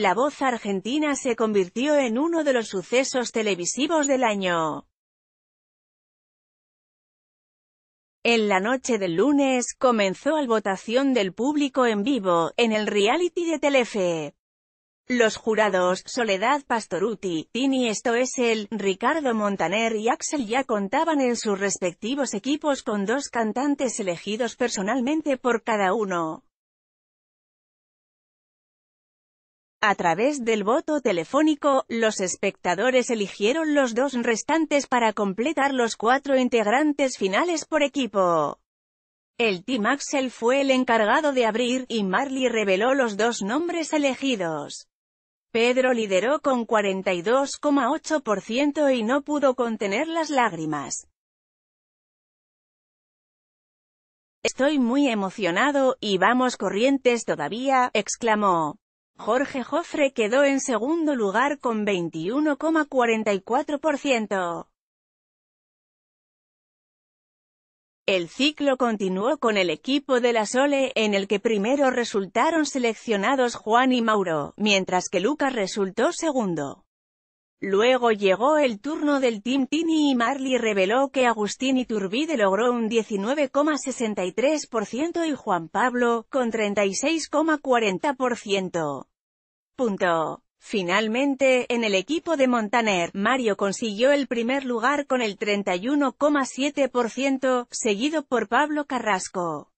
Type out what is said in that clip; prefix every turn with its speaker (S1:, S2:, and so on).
S1: La voz argentina se convirtió en uno de los sucesos televisivos del año. En la noche del lunes, comenzó la votación del público en vivo, en el reality de Telefe. Los jurados, Soledad Pastoruti, Tini El, Ricardo Montaner y Axel ya contaban en sus respectivos equipos con dos cantantes elegidos personalmente por cada uno. A través del voto telefónico, los espectadores eligieron los dos restantes para completar los cuatro integrantes finales por equipo. El Team Axel fue el encargado de abrir, y Marley reveló los dos nombres elegidos. Pedro lideró con 42,8% y no pudo contener las lágrimas. Estoy muy emocionado, y vamos corrientes todavía, exclamó. Jorge Jofre quedó en segundo lugar con 21,44%. El ciclo continuó con el equipo de la Sole, en el que primero resultaron seleccionados Juan y Mauro, mientras que Lucas resultó segundo. Luego llegó el turno del Team Tini y Marley reveló que Agustín Iturbide logró un 19,63% y Juan Pablo, con 36,40%. Punto. Finalmente, en el equipo de Montaner, Mario consiguió el primer lugar con el 31,7%, seguido por Pablo Carrasco.